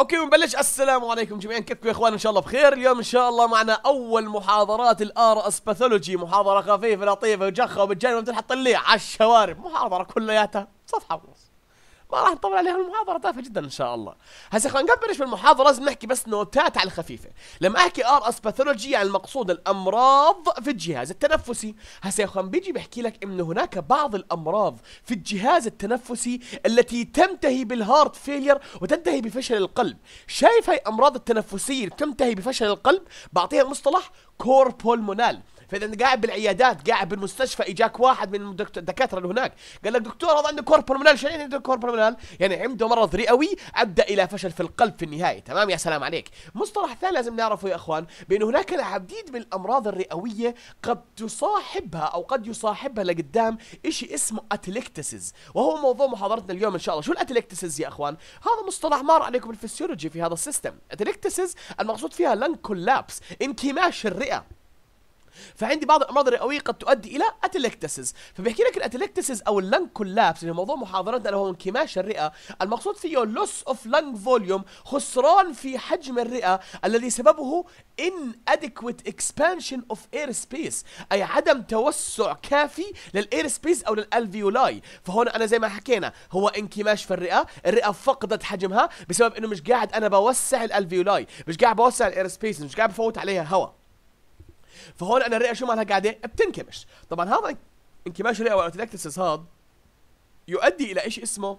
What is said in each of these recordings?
اوكي ونبلش السلام عليكم جميعا كيفكم يا اخوان ان شاء الله بخير اليوم ان شاء الله معنا اول محاضرات الار اس باثولوجي محاضره خفيفه لطيفه وجخه وبتجنن بتنحط لي على الشوارب محاضره كلياتها صفحه ونص ما راح نطول عليها المحاضره تافهه جدا ان شاء الله هسه خلينا نقبلش بالمحاضره لازم نحكي بس نوتات على الخفيفه لما احكي ار اس باثولوجي يعني المقصود الامراض في الجهاز التنفسي هسه يا بيجي بحكي لك انه هناك بعض الامراض في الجهاز التنفسي التي تنتهي بالهارت فيلير وتنتهي بفشل القلب شايف هاي امراض التنفسيه اللي بتنتهي بفشل القلب بعطيها مصطلح كوربولمونال فاذا انت قاعد بالعيادات قاعد بالمستشفى اجاك واحد من الدكاتره اللي هناك قال لك دكتور هذا عنده كور بلمونال شنو يعني عنده كور بلمونال يعني عنده مرض رئوي ادى الى فشل في القلب في النهايه تمام يا سلام عليك مصطلح ثاني لازم نعرفه يا اخوان بانه هناك العديد من الامراض الرئويه قد تصاحبها او قد يصاحبها لقدام شيء اسمه اتلكتسز وهو موضوع محاضرتنا اليوم ان شاء الله شو الاتلكتسز يا اخوان هذا مصطلح مار عليكم الفسيولوجي في هذا السيستم اتلكتسز المقصود فيها لنج كولابس انكماش الرئه فعندي بعض الامراض الرئويه قد تؤدي الى اتلكتسز فبيحكي لك الاتلكتسز او اللنج كولابس اللي موضوع محاضرتنا اللي هو انكماش الرئه المقصود فيه لوس اوف لنج فوليوم خسران في حجم الرئه الذي سببه ادكويت expansion of air space اي عدم توسع كافي للاير سبيس او للالفيولاي فهنا انا زي ما حكينا هو انكماش في الرئه الرئه فقدت حجمها بسبب انه مش قاعد انا بوسع الالفيولاي مش قاعد بوسع الاير سبيس مش قاعد بفوت عليها هواء فهون انا الرئه شو مالها قاعده بتنكمش طبعا هذا انكماش الرئه واوتلاكتس هذا يؤدي الى شيء اسمه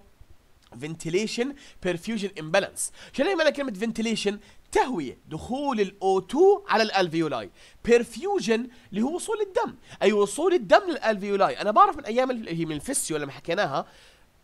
فنتيليشن بيرفيوجن امبالانس شو يعني معنى كلمه فنتيليشن تهويه دخول الاو 2 على الالفيولاي بيرفيوجن اللي هو وصول الدم اي وصول الدم للالفيولاي انا بعرف من ايام هي من الفسيو لما حكيناها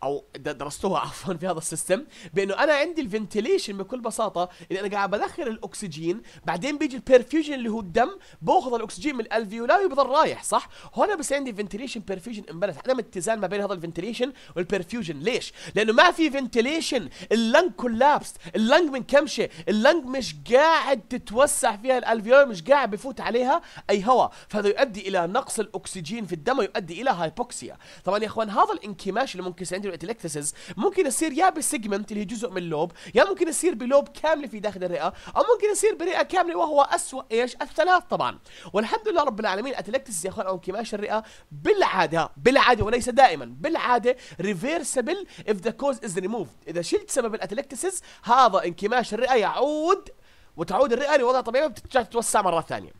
او درستوها عفوا في هذا السيستم بانه انا عندي الفنتيليشن بكل بساطه اللي انا قاعد بدخل الاكسجين بعدين بيجي البيرفيوجن اللي هو الدم باخذ الاكسجين من الالفيولاي وبضل رايح صح هنا بس عندي فنتيليشن بيرفيوجن امبالانس عدم اتزان ما بين هذا الفنتيليشن والبيرفيوجن ليش لانه ما في فنتيليشن اللنج كولابس اللنج منكمشه اللنج مش قاعد تتوسع فيها الالفيولاي مش قاعد بفوت عليها اي هواء فهذا يؤدي الى نقص الاكسجين في الدم ويؤدي الى هايبوكسيا طبعا يا اخوان هذا الانكماش اللي ممكن يصير عندي من الالكتسز ممكن يصير يا بالسيجمنت اللي هي جزء من اللوب يا ممكن يصير بلوب كامل في داخل الرئه او ممكن يصير برئه كامله وهو اسوء ايش الثلاث طبعا والحمد لله رب العالمين الالكتسز يا اخوان او انكماش الرئه بالعاده بالعاده وليس دائما بالعاده ريفيرسبل اف ذا كوز از removed اذا شلت سبب الاتلكتسز هذا انكماش الرئه يعود وتعود الرئه لوضع طبيعي وبترجع تتوسع مره ثانيه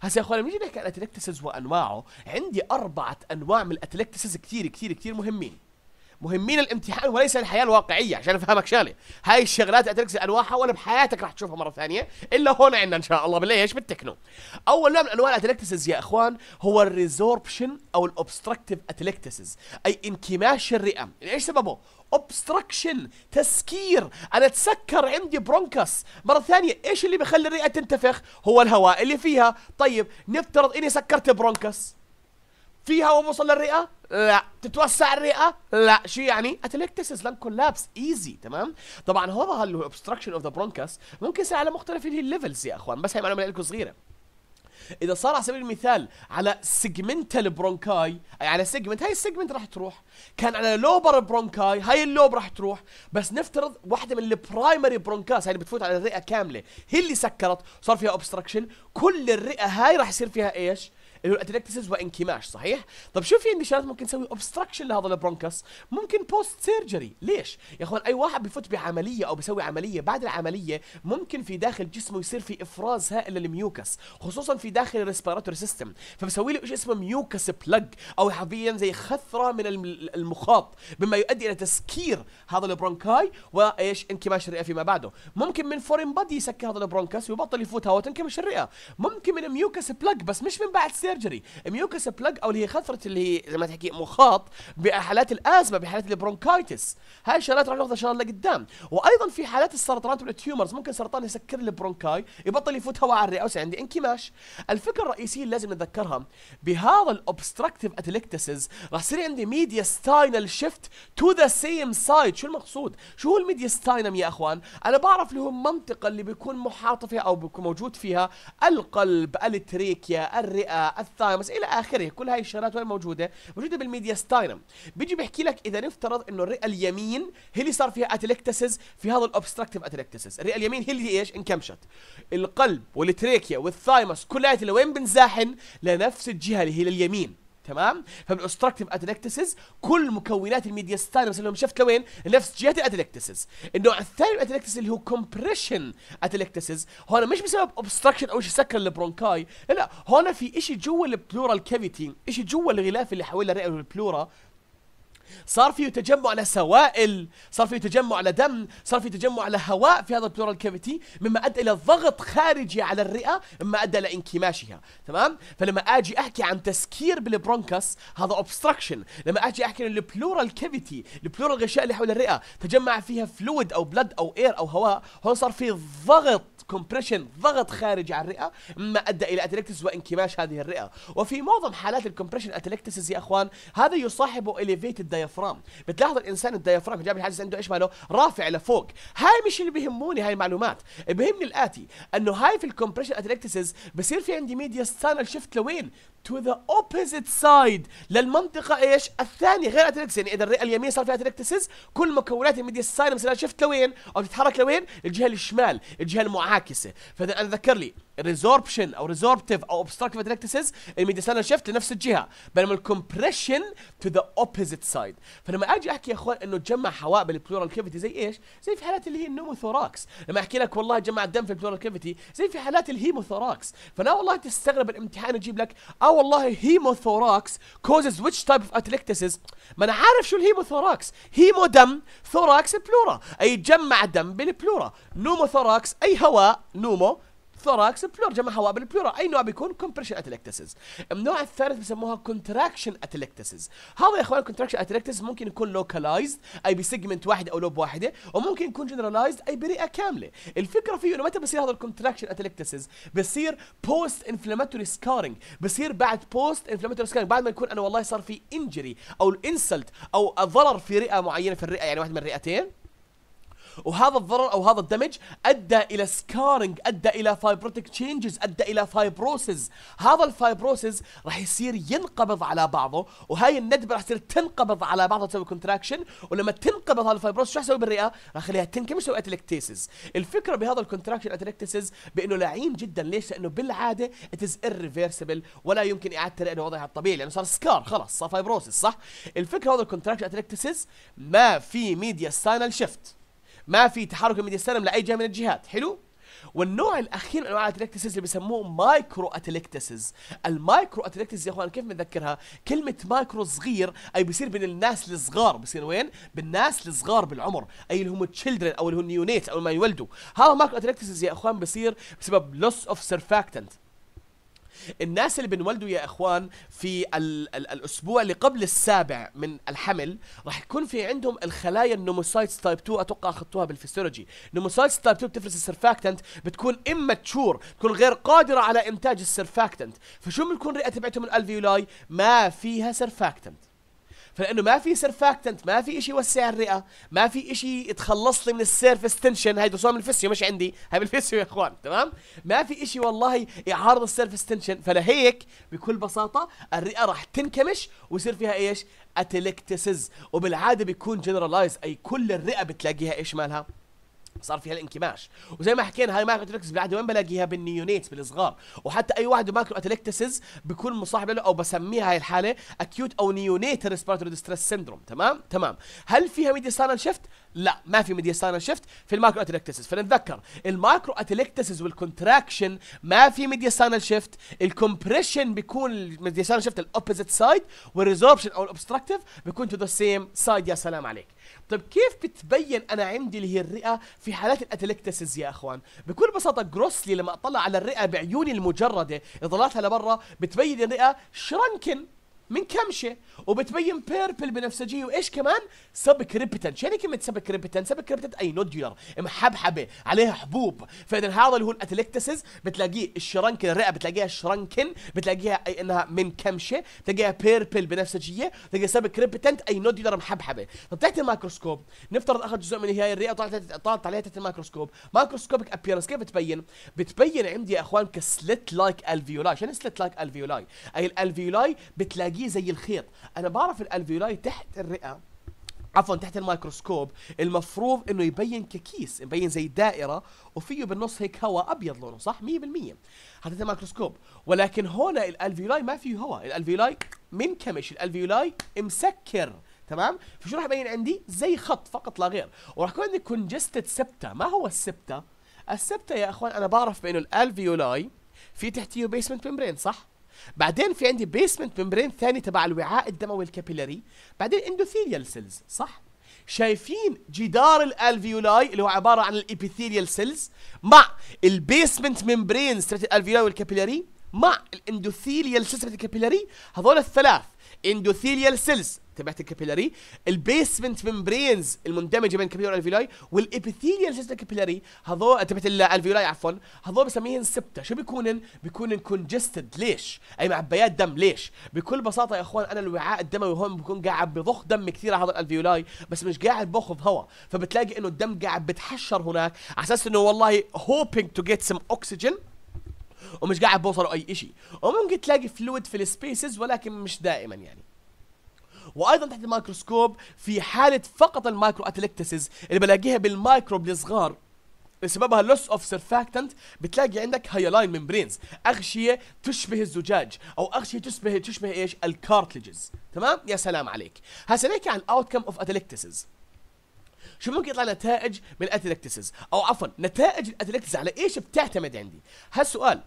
هسه يا اخوان بنيجي نحكي عن الاتلكتسز وانواعه عندي اربعه انواع من الاتلكتسز كثير كثير كثير مهمين مهمين الامتحان وليس الحياه الواقعيه عشان افهمك شغله هاي الشغلات اتركس انواعها ولا بحياتك راح تشوفها مره ثانيه الا هون عندنا ان شاء الله بالله ايش بالتكنو اول نوع من انواع الاتلكتسز يا اخوان هو الريزوربشن او الاوبستركتيف اتلكتسز اي انكماش الرئه يعني ايش سببه اوبستركشن تسكير انا اتسكر عندي برونكس مره ثانيه ايش اللي بخلي الرئه تنتفخ هو الهواء اللي فيها طيب نفترض اني سكرت برونكس في هواء وصل للرئه لا تتوسع الرئه لا شو يعني اتلكتسس لان كولابس ايزي تمام طبعا هذا الاوبستراكشن اوف ذا برونكاس ممكن يصير على مختلف الليفلز يا اخوان بس هي معلومه لكم صغيره اذا صار على سبيل المثال على سيجمنتال برونكاي اي على سيجمنت هاي السيجمنت راح تروح كان على لوبر برونكاي هاي اللوب راح تروح بس نفترض واحده من البرايمري برونكاس هاي اللي بتفوت على الرئه كامله هي اللي سكرت صار فيها اوبستراكشن كل الرئه هاي راح يصير فيها ايش اللي هو الادنكتسز وانكماش صحيح؟ طب شو في عندي شغلات ممكن نسوي اوبستراكشن لهذا البرونكس ممكن بوست سيرجري ليش؟ يا اخوان اي واحد بفوت بعمليه او بسوي عمليه بعد العمليه ممكن في داخل جسمه يصير في افراز هائل للميوكس خصوصا في داخل الريسبيراتوري سيستم فبسوي له شيء اسمه ميوكس بلج او حرفيا زي خثره من المخاط بما يؤدي الى تسكير هذا البرونكاي وايش انكماش الرئه فيما بعده ممكن من فورين بادي يسكر هذا البرونكس ويبطل يفوت هواء تنكمش الرئه ممكن من ميوكس بلج بس مش من بعد سيرجري ميوكس بلاج او اللي هي خثره اللي هي زي ما تحكي مخاط بحالات الازمه بحالات البرونكايتس هاي الشغلات راح ناخذها ان شاء الله لقدام وايضا في حالات السرطانات والتيومرز ممكن سرطان يسكر البرونكاي يبطل يفوت هواء على الرئه عندي انكماش الفكره الرئيسيه اللي لازم نتذكرها بهذا الاوبستراكتيف اتلكتسز راح يصير عندي ميديا ستاينل شيفت تو ذا سيم سايد شو المقصود شو هو الميديا ستاينم يا اخوان انا بعرف اللي هو المنطقه اللي بيكون محاط فيها او بيكون موجود فيها القلب التريكيا الرئه الثايمس الى اخره كل هاي الشغلات وين موجوده موجوده ستاينم بيجي بيحكي لك اذا نفترض انه الرئه اليمين هي اللي صار فيها اتلكتسز في هذا الاوبستراكتيف اتلكتسز الرئه اليمين هي اللي ايش انكمشت القلب والتريكيا والثايمس كلها لوين بنزاحن لنفس الجهه اللي هي لليمين تمام فبالاستراكتيف اتلكتسز كل مكونات الميديستانوس اللي شفت لوين نفس جهه الاتلكتسز النوع الثاني من الادلكتسز اللي هو كومبريشن اتلكتسز هون مش بسبب اوبستراكشن او شيء سكر البرونكاي لا هون في شيء جوا البلورال كافيتي شيء جوا الغلاف اللي حوالين الرئه والبلورا صار فيه تجمع على سوائل صار فيه تجمع على دم صار فيه تجمع على هواء في هذا البلورال كافيتي مما ادى الى ضغط خارجي على الرئه مما ادى الى انكماشها تمام فلما اجي احكي عن تسكير بالبرونكس هذا اوبستراكشن لما اجي احكي عن البلورال كافيتي البلورال الغشاء اللي حول الرئه تجمع فيها فلويد او بلد او اير او هواء هون صار في ضغط كومبريشن ضغط خارج على الرئه مما ادى الى اتلكتس وانكماش هذه الرئه وفي معظم حالات الكومبريشن اتلكتس يا اخوان هذا يصاحبه اليفيتد الديافرام بتلاحظ الانسان الديافرام جاب الحاجز عنده ايش ماله رافع لفوق هاي مش اللي بيهموني هاي المعلومات بيهمني الاتي انه هاي في الكومبريشن اتلكتس بصير في عندي ميديا ستانل شيفت لوين to the opposite side للمنطقه ايش الثانيه غير اتريكس يعني اذا الرئه اليمين صار فيها اتريكتسز كل مكونات الميديا الميديستاينم شفت لوين او تتحرك لوين الجهه الشمال الجهه المعاكسه فاذا انا ذكر لي ريزوربشن او ريزوربتيف او اوبستراكتيف ادريكتسز الميديستانال شيفت لنفس الجهه بينما الكومبريشن تو ذا اوبوزيت سايد فلما اجي احكي يا اخوان انه تجمع هواء بالبلورال كيفيتي زي ايش؟ زي في حالات اللي هي النوموثوراكس لما احكي لك والله جمع الدم في البلورال كيفيتي زي في حالات الهيموثوراكس فانا والله تستغرب الامتحان يجيب لك اه والله هيموثوراكس كوزز ويتش تايب اوف ادريكتسز ما انا عارف شو الهيموثوراكس هيمو دم ثوراكس بلورا اي جمع دم بالبلورا نوموثوراكس اي هواء نومو ثوراكس بلور جمع هواء بلور اي نوع بيكون كومبريشن اتلكتسز النوع الثالث بسموها كونتراكشن اتلكتسز هذا يا اخوان كونتراكشن اتلكتسز ممكن يكون لوكالايزد اي بسيجمنت واحد او لوب واحده وممكن يكون جنرالايزد اي برئه كامله الفكره فيه انه متى بصير هذا الكونتراكشن اتلكتسز بصير بوست انفلاماتوري سكارنج بصير بعد بوست انفلاماتوري سكارنج بعد ما يكون انا والله صار في انجري او الانسلت او ضرر في رئه معينه في الرئه يعني واحد من الرئتين وهذا الضرر او هذا الدمج ادى الى سكارنج ادى الى فايبروتيك تشينجز ادى الى فايبروسز هذا الفايبروسز راح يصير ينقبض على بعضه وهاي الندبه راح تصير تنقبض على بعضها تسوي كونتراكشن ولما تنقبض هذا الفايبروسز شو راح تسوي بالرئه راح يخليها تنكمش تسوي اتلكتيسز الفكره بهذا الكونتراكشن اتلكتيسز بانه لعين جدا ليش لانه بالعاده اتز irreversible ولا يمكن اعادته رئه وضعها الطبيعي لانه صار سكار خلاص صار فايبروسز صح الفكره هذا الكونتراكشن اتلكتيسز ما في ميديا ساينال شيفت ما في تحرك الميديا السلم لاي جهه من الجهات حلو والنوع الاخير من انواع الاتلكتسز اللي بيسموه مايكرو اتلكتسز المايكرو اتلكتسز يا اخوان كيف بنذكرها كلمه مايكرو صغير اي بيصير بين الناس الصغار بيصير وين بالناس الصغار بالعمر اي اللي هم تشيلدرن او اللي هم نيونيت او ما يولدوا هذا مايكرو اتلكتسز يا اخوان بيصير بسبب لوس اوف سيرفاكتنت الناس اللي بنولدوا يا اخوان في الـ الـ الاسبوع اللي قبل السابع من الحمل راح يكون في عندهم الخلايا النوموسايتس تايب 2 اتوقع اخذتوها بالفيستولوجي نوموسايتس تايب 2 بتفرز السرفاكتنت بتكون تشور بتكون غير قادره على انتاج السرفاكتنت فشو بنكون رئه تبعتهم الالفيولاي ما فيها سرفاكتنت فلانه ما في سيرفاكتنت ما في شيء يوسع الرئه ما في شيء تخلص لي من السيرفس تنشن هاي من الفسيو مش عندي هاي بالفيسيو يا اخوان تمام ما في شيء والله يعارض السيرفس تنشن فلهيك بكل بساطه الرئه راح تنكمش ويصير فيها ايش اتلكتسز وبالعاده بيكون جنرالايز اي كل الرئه بتلاقيها ايش مالها صار فيها الانكماش وزي ما حكينا هاي مايكرو اتلكتس بالعاده وين بلاقيها بالنيونيتس بالصغار وحتى اي واحد مايكرو اتلكتسز بكون مصاحب له او بسميها هاي الحاله اكيوت او نيونيت ريسبيرتوري ديستريس سيندروم تمام تمام هل فيها ميديستانال شيفت لا ما في ميديستانال شيفت في المايكرو اتلكتسز فنتذكر المايكرو اتلكتسز والكونتراكشن ما في ميديستانال شيفت الكومبريشن بيكون الميديستانال شيفت الاوبوزيت سايد والريزوربشن او الاوبستراكتيف بيكون تو ذا سيم سايد يا سلام عليك طيب كيف بتبين انا عندي اللي هي الرئه في حالات الاتلكتسز يا اخوان بكل بساطه جروسلي لما اطلع على الرئه بعيوني المجرده اطلعتها لبرا بتبين الرئه شرنكن من كمشه وبتبين بيربل بنفسجيه وايش كمان سب كريبتن شو يعني كلمه سب كريبتن سب كريبتن اي نودولر محبحبه عليها حبوب فاذا هذا اللي هو الاتلكتسز بتلاقيه الشرنكن الرئه بتلاقيها شرنكن بتلاقيها أي انها من كمشه بتلاقيها بيربل بنفسجيه تلاقي سب كريبتن اي نودولر محبحبه طب تحت الميكروسكوب نفترض اخذ جزء من هي الرئه طلعت طلعت عليها تحت الميكروسكوب مايكروسكوبك ابيرنس كيف بتبين بتبين عندي يا اخوان كسلت لايك الفيولاي شنو سلت لايك الفيولاي اي الالفيولاي بتلاقي تلاقيه زي الخيط انا بعرف الالفيولاي تحت الرئه عفوا تحت الميكروسكوب المفروض انه يبين ككيس يبين زي دائره وفيه بالنص هيك هواء ابيض لونه صح 100% هذا الميكروسكوب ولكن هنا الالفيولاي ما فيه هواء الالفيولاي منكمش الالفيولاي مسكر تمام فشو راح يبين عندي زي خط فقط لا غير وراح يكون عندي كونجستد سبتا ما هو السبتا السبتا يا اخوان انا بعرف بانه الالفيولاي في تحتيه بيسمنت ممبرين صح بعدين في عندي بيسمنت ممبرين ثاني تبع الوعاء الدموي الكابيلاري بعدين اندوثيليال سيلز صح شايفين جدار الالفيولاي اللي هو عباره عن الابيثيليال سيلز مع البيسمنت ممبرين ستريت الالفيولاي والكابيلاري مع الاندوثيليال سيلز الكابيلاري هذول الثلاث اندوثيليال سيلز تبعت الكابيلاري البيسمنت ممبرينز المندمجه بين الكابيلاري والالفيولاي والابيثيليال جزء الكابيلاري هذول تبعت الالفيولاي عفوا هذول بسميهن سبتا شو بيكونن بيكونن كونجستد ليش اي معبيات دم ليش بكل بساطه يا اخوان انا الوعاء الدموي هون بكون قاعد بضخ دم كثير على هذا الالفيولاي بس مش قاعد باخذ هواء فبتلاقي انه الدم قاعد بتحشر هناك على اساس انه والله هوبينج تو جيت سم اوكسجين ومش قاعد بوصلوا اي شيء وممكن تلاقي فلويد في السبيسز ولكن مش دائما يعني وايضا تحت الميكروسكوب في حاله فقط المايكرو اتلكتسز اللي بلاقيها بالمايكروب الصغار بسببها لوس اوف سيرفاكتنت بتلاقي عندك هايلاين ممبرينز اغشيه تشبه الزجاج او اغشيه تشبه تشبه ايش الكارتلجز تمام يا سلام عليك هسه نحكي عن اوتكم اوف اتلكتسز شو ممكن يطلع نتائج من الاتلكتسز او عفوا نتائج الاتلكتسز على ايش بتعتمد عندي هالسؤال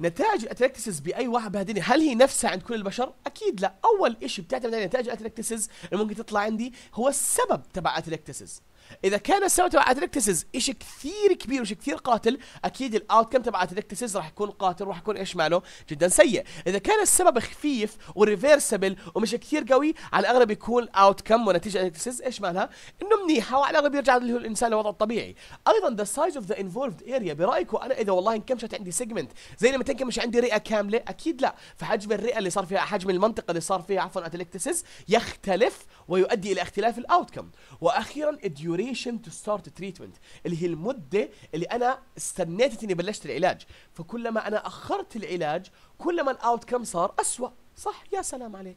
نتائج الاتلكتسز باي واحد بهالدنيا هل هي نفسها عند كل البشر؟ اكيد لا، اول شيء بتعتمد على نتائج الاتلكتسز اللي ممكن تطلع عندي هو السبب تبع الاتلكتسز. اذا كان السبب تبع اتلكتسز شيء كثير كبير وشيء كثير قاتل اكيد الاوت كم تبع اتلكتسز راح يكون قاتل وراح يكون ايش ماله جدا سيء اذا كان السبب خفيف وريفرسبل ومش كثير قوي على الاغلب يكون اوت كم ونتيجه اتلكتسز ايش مالها انه منيحه وعلى الاغلب يرجع اللي هو الانسان لوضعه الطبيعي ايضا ذا سايز اوف ذا انفولفد اريا برايكم انا اذا والله انكمشت عندي سيجمنت زي لما تنكمش عندي رئه كامله اكيد لا فحجم الرئه اللي صار فيها حجم المنطقه اللي صار فيها عفوا اتلكتسز يختلف ويؤدي الى اختلاف الاوت كم واخيرا الديو الديوريشن تو ستارت تريتمنت اللي هي المده اللي انا استنيت اني بلشت العلاج فكلما انا اخرت العلاج كلما الاوت كم صار اسوء صح يا سلام عليك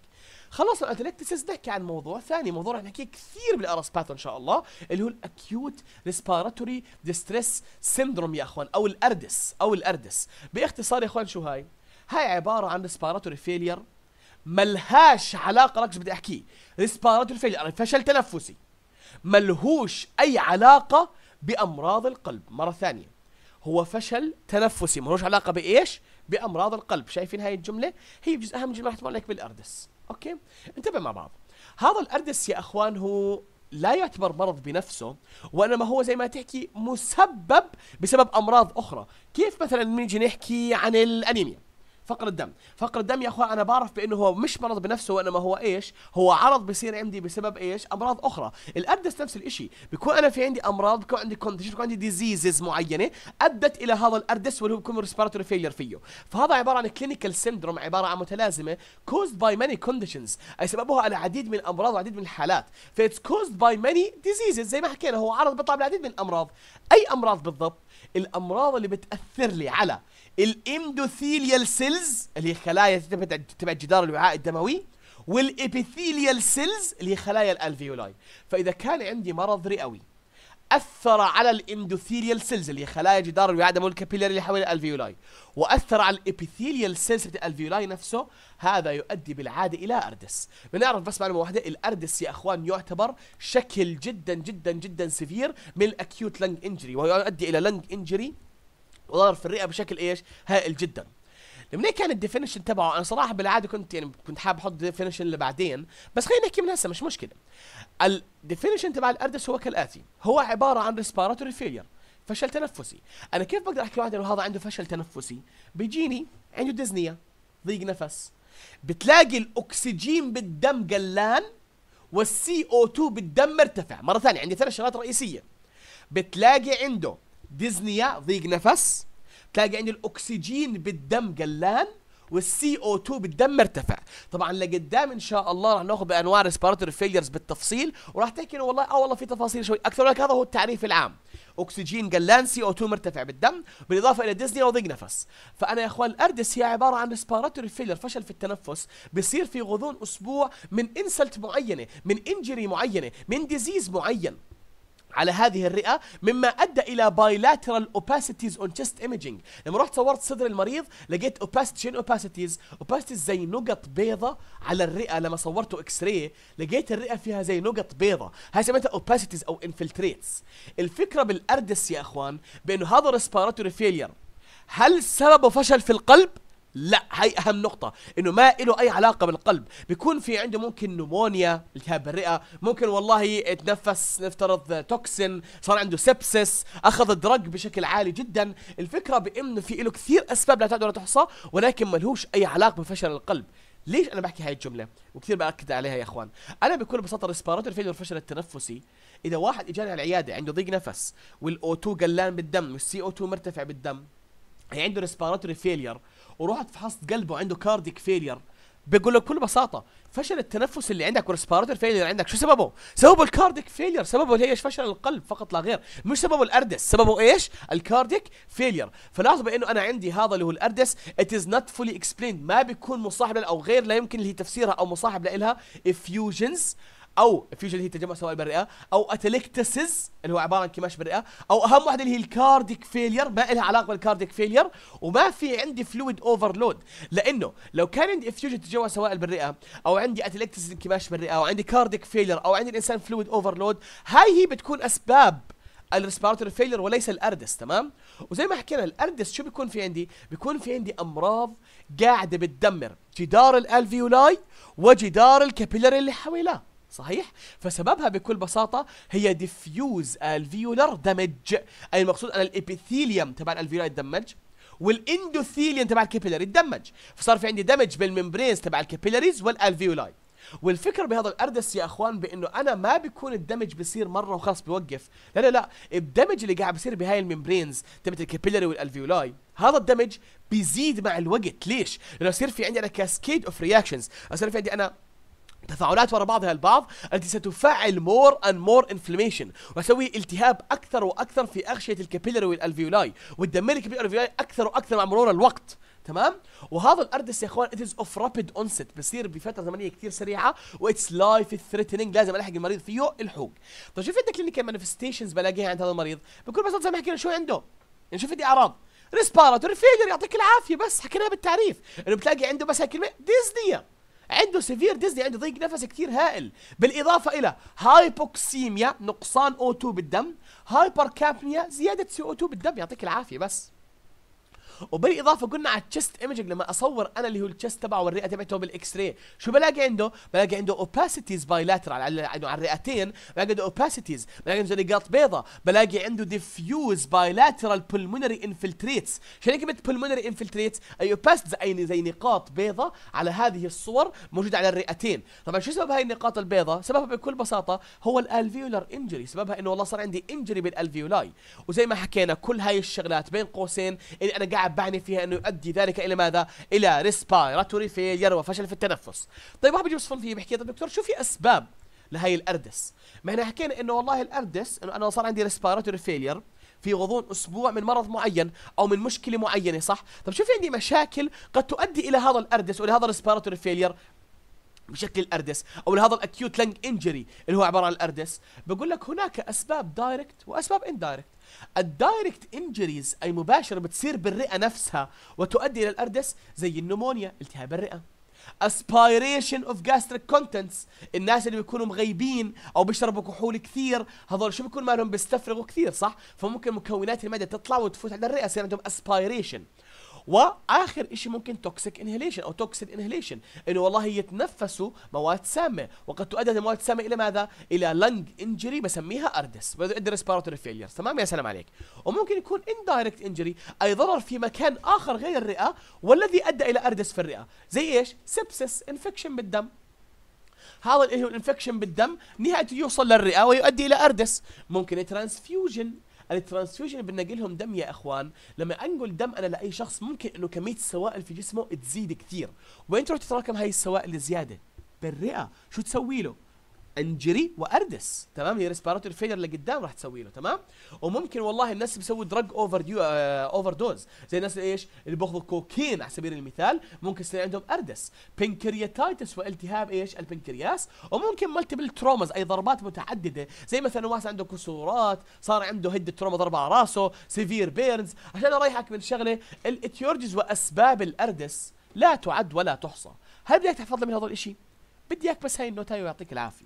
خلصنا الانتلكتسس نحكي عن موضوع ثاني موضوع رح نحكيه كثير بالارس باث ان شاء الله اللي هو الاكيوت ريسبيراتوري ديستريس سيندروم يا اخوان او الاردس او الاردس باختصار يا اخوان شو هاي هاي عباره عن ريسبيراتوري فيلير ملهاش علاقه ركز بدي احكيه ريسبيراتوري فيلير فشل تنفسي ملهوش أي علاقة بأمراض القلب مرة ثانية هو فشل تنفسي ملوش علاقة بإيش؟ بأمراض القلب شايفين هاي الجملة؟ هي جزء أهم جملة راح لك بالأردس أوكي؟ انتبه مع بعض هذا الأردس يا أخوان هو لا يعتبر مرض بنفسه وانما هو زي ما تحكي مسبب بسبب امراض اخرى كيف مثلا نيجي نحكي عن الانيميا فقر الدم فقر الدم يا اخوان انا بعرف بانه هو مش مرض بنفسه وانما هو ايش هو عرض بيصير عندي بسبب ايش امراض اخرى الادس نفس الشيء بكون انا في عندي امراض بكون عندي كونديشن بكون عندي ديزيزز معينه ادت الى هذا الاردس واللي هو بيكون ريسبيراتوري فيلير فيه فهذا عباره عن كلينيكال سيندروم عباره عن متلازمه كوزد باي ماني كونديشنز اي سببها على من الامراض وعديد من الحالات فايتس كوزد باي ماني ديزيزز زي ما حكينا هو عرض بيطلع بالعديد من الامراض اي امراض بالضبط الامراض اللي بتاثر لي على الاندوثيليال سيلز اللي هي خلايا تتبع جدار الوعاء الدموي والابيثيليال سيلز اللي هي خلايا الالفيولاي فاذا كان عندي مرض رئوي اثر على الاندوثيليال سيلز اللي هي خلايا جدار الوعاء الدموي الكابيلاري اللي حوالين الالفيولاي واثر على الابيثيليال سيلز بتاع الالفيولاي نفسه هذا يؤدي بالعاده الى اردس بنعرف بس معلومه واحده الاردس يا اخوان يعتبر شكل جدا جدا جدا سفير من الاكيوت لنج انجري ويؤدي الى لنج انجري وضرب في الرئه بشكل ايش هائل جدا لما كان الديفينيشن تبعه انا صراحه بالعاده كنت يعني كنت حابب احط الديفينيشن اللي بعدين بس خلينا نحكي من هسه مش مشكله الديفينيشن تبع الاردس هو كالاتي هو عباره عن ريسبيراتوري فيلير فشل تنفسي انا كيف بقدر احكي واحد انه هذا عنده فشل تنفسي بيجيني عنده ديزنيه ضيق نفس بتلاقي الاكسجين بالدم قلان والسي او 2 بالدم مرتفع مره ثانيه عندي ثلاث شغلات رئيسيه بتلاقي عنده ديزنيا ضيق نفس تلاقي عندي الاكسجين بالدم قلان والسي او 2 بالدم مرتفع طبعا لقدام ان شاء الله راح ناخذ بانواع ريسبيراتوري فيليرز بالتفصيل وراح تحكي والله اه والله في تفاصيل شوي اكثر لك هذا هو التعريف العام اكسجين قلان سي او 2 مرتفع بالدم بالاضافه الى ديزني وضيق نفس فانا يا اخوان الاردس هي عباره عن ريسبيراتوري فيلر فشل في التنفس بيصير في غضون اسبوع من انسلت معينه من انجري معينه من ديزيز معين على هذه الرئه مما ادى الى بايلاترال opacities اون تشست ايمجينج لما رحت صورت صدر المريض لقيت شنو opacities opacities زي نقط بيضة على الرئه لما صورته اكس راي لقيت الرئه فيها زي نقط بيضة هاي سميتها opacities او انفلتريتس الفكره بالاردس يا اخوان بانه هذا respiratory فيلير هل سببه فشل في القلب لا هاي اهم نقطة انه ما له اي علاقة بالقلب بيكون في عنده ممكن نمونيا التهاب بالرئة ممكن والله تنفس نفترض توكسين صار عنده سبسس اخذ الدرج بشكل عالي جدا الفكرة بانه في له كثير اسباب لا تقدر تحصى ولكن ملهوش اي علاقة بفشل القلب ليش انا بحكي هاي الجمله وكثير باكد عليها يا اخوان انا بكل بساطه ريسبيراتوري فيلر فشل التنفسي اذا واحد اجاني على العياده عنده ضيق نفس والاو 2 قلان بالدم والسي او 2 مرتفع بالدم هي يعني عنده ريسبيراتوري فيلير ورحت فحصت قلبه عنده كارديك فيلير بقول لك بكل بساطه فشل التنفس اللي عندك والريسبيراتوري فيلير عندك شو سببه؟ سببه الكارديك فيلير سببه اللي هي فشل القلب فقط لا غير مش سببه الاردس سببه ايش؟ الكارديك فيلير فلاحظوا بانه انا عندي هذا اللي هو الاردس ات از نوت فولي اكسبليند ما بيكون مصاحب او غير لا يمكن اللي هي تفسيرها او مصاحب لها افيوجنز او فيوجن هي تجمع سوائل بالرئه او اتلكتسز اللي هو عباره عن انكماش بالرئه او اهم واحده اللي هي الكارديك فيلير ما لها علاقه بالكارديك فيلير وما في عندي فلويد اوفرلود لانه لو كان عندي فيوجن تجمع سوائل بالرئه او عندي اتلكتسز انكماش بالرئه او عندي كارديك فيلير او عندي الانسان فلويد اوفرلود هاي هي بتكون اسباب الريسبيراتوري فيلير وليس الاردس تمام وزي ما حكينا الاردس شو بيكون في عندي بيكون في عندي امراض قاعده بتدمر جدار الالفيولاي وجدار الكابيلاري اللي حواليه صحيح؟ فسببها بكل بساطة هي ديفيوز الفيولر دمج أي المقصود أن الإبيثيليوم تبع الفيولر يتدمج والاندوثيليوم تبع الكابيلاري يتدمج فصار في عندي دمج بالممبرينز تبع الكابيلاريز والالفيولاي والفكرة بهذا الأردس يا أخوان بأنه أنا ما بيكون الدمج بيصير مرة وخلاص بيوقف لا لا لا الدمج اللي قاعد بيصير بهاي الممبرينز تبعت الكابيلاري والألفيولاي هذا الدمج بيزيد مع الوقت ليش؟ لأنه يصير في عندي أنا كاسكيد أوف رياكشنز يصير في عندي أنا تفاعلات وراء بعضها البعض التي ستفعل مور اند مور انفلاميشن وتسوي التهاب اكثر واكثر في اغشيه الكابيلاري والالفيولاي وتدمر الكابيلاري اكثر واكثر مع مرور الوقت تمام وهذا الاردس يا اخوان اتس اوف رابيد اونست بصير بفتره زمنيه كثير سريعه واتس لايف ثريتنينج لازم الحق المريض فيه الحوق طيب شو في عندك كلينيكال مانيفستيشنز بلاقيها عند هذا المريض بكل بساطه زي ما حكينا شو عنده يعني شو في اعراض ريسبيراتوري فيلر يعطيك العافيه بس حكيناها بالتعريف انه بتلاقي عنده بس هالكلمه ديزنيا عنده سيفير ديزني عنده ضيق نفس كثير هائل بالاضافه الى هايبوكسيميا نقصان او 2 بالدم هايبركابنيا زياده سي او 2 بالدم يعطيك العافيه بس وبالاضافه قلنا على التشست ايمجنج لما اصور انا اللي هو التشست تبعه والرئه تبعته بالاكس راي شو بلاقي عنده بلاقي عنده اوباسيتيز باي على يعني على الرئتين بلاقي عنده اوباسيتيز بلاقي عنده نقاط بيضاء بلاقي عنده ديفيوز بايلاترال بولمونري انفلتريتس شو كلمه بولمونري انفلتريتس اي اوباسيتيز اي زي نقاط بيضاء على هذه الصور موجوده على الرئتين طبعا شو سبب هاي النقاط البيضاء سببها بكل بساطه هو الالفيولار انجري سببها انه والله صار عندي انجري بالالفيولاي وزي ما حكينا كل هاي الشغلات بين قوسين اللي انا قاعد بعني فيها انه يؤدي ذلك الى ماذا؟ الى ريسبيراتوري فيلير وفشل في التنفس. طيب واحد بيجي يصفن فيه بيحكي طيب دكتور شو في اسباب لهي الاردس؟ ما احنا حكينا انه والله الاردس انه انا صار عندي ريسبيراتوري فيلير في غضون اسبوع من مرض معين او من مشكله معينه صح؟ طب شو في عندي مشاكل قد تؤدي الى هذا الاردس والى هذا الريسبيراتوري فيلير بشكل الاردس او لهذا الاكيوت لنج انجري اللي هو عباره عن الاردس بقول لك هناك اسباب دايركت واسباب اندايركت الدايركت انجريز اي مباشره بتصير بالرئه نفسها وتؤدي الى الاردس زي النمونيا التهاب الرئه اسبيريشن اوف جاستريك كونتنتس الناس اللي بيكونوا مغيبين او بيشربوا كحول كثير هذول شو بيكون مالهم بيستفرغوا كثير صح فممكن مكونات المعده تطلع وتفوت على الرئه يصير عندهم اسبيريشن واخر شيء ممكن توكسيك انهيليشن او توكسيد انهيليشن انه والله يتنفسوا مواد سامه وقد تؤدي هذه المواد السامه الى ماذا؟ الى لنج انجري بسميها اردس ريسبيراتوري فيلير تمام يا سلام عليك وممكن يكون اندايركت انجري اي ضرر في مكان اخر غير الرئه والذي ادى الى اردس في الرئه زي ايش؟ سبسس انفكشن بالدم هذا الانفكشن بالدم نهايته يوصل للرئه ويؤدي الى اردس ممكن ترانسفيوجن الترانسفيوجن بنقي لهم دم يا اخوان لما انقل دم انا لاي شخص ممكن انه كميه السوائل في جسمه تزيد كثير وين تروح تتراكم هاي السوائل الزياده بالرئه شو تسوي له انجري واردس تمام هي ريسبيراتوري فيلر اللي قدام راح تسوي له تمام وممكن والله الناس اللي بيسوي دراج اوفر ديو آه اوفر دوز زي الناس اللي ايش اللي بياخذوا كوكين على سبيل المثال ممكن يصير عندهم اردس بنكرياتايتس والتهاب ايش البنكرياس وممكن مالتيبل ترومز اي ضربات متعدده زي مثلا واحد عنده كسورات صار عنده هيد تروما ضربه على راسه سيفير بيرنز عشان اريحك من شغله الاتيورجز واسباب الاردس لا تعد ولا تحصى هل بدك تحفظ لي من هذا الشيء بدي اياك بس هاي النوتة ويعطيك العافيه